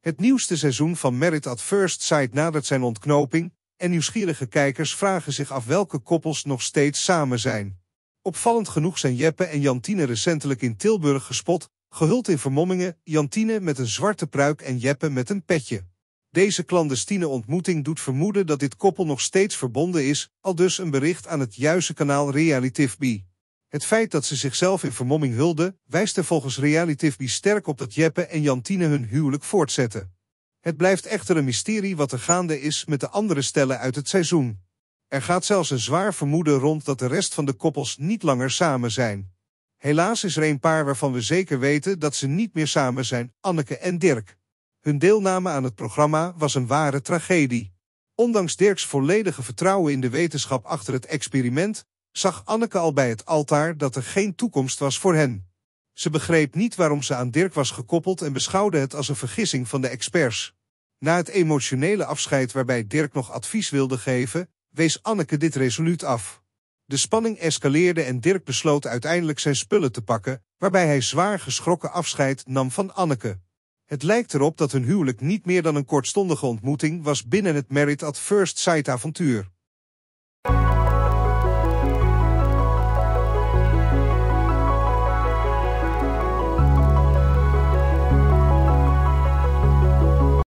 Het nieuwste seizoen van Merit at First Sight nadert zijn ontknoping en nieuwsgierige kijkers vragen zich af welke koppels nog steeds samen zijn. Opvallend genoeg zijn Jeppe en Jantine recentelijk in Tilburg gespot, gehuld in vermommingen, Jantine met een zwarte pruik en Jeppe met een petje. Deze clandestine ontmoeting doet vermoeden dat dit koppel nog steeds verbonden is, al dus een bericht aan het juiste kanaal Reality B. Het feit dat ze zichzelf in vermomming hulden, wijst er volgens Reality sterk op dat Jeppe en Jantine hun huwelijk voortzetten. Het blijft echter een mysterie wat er gaande is met de andere stellen uit het seizoen. Er gaat zelfs een zwaar vermoeden rond dat de rest van de koppels niet langer samen zijn. Helaas is er een paar waarvan we zeker weten dat ze niet meer samen zijn, Anneke en Dirk. Hun deelname aan het programma was een ware tragedie. Ondanks Dirks volledige vertrouwen in de wetenschap achter het experiment, zag Anneke al bij het altaar dat er geen toekomst was voor hen. Ze begreep niet waarom ze aan Dirk was gekoppeld en beschouwde het als een vergissing van de experts. Na het emotionele afscheid waarbij Dirk nog advies wilde geven, wees Anneke dit resoluut af. De spanning escaleerde en Dirk besloot uiteindelijk zijn spullen te pakken, waarbij hij zwaar geschrokken afscheid nam van Anneke. Het lijkt erop dat hun huwelijk niet meer dan een kortstondige ontmoeting was binnen het Merit at First Sight avontuur.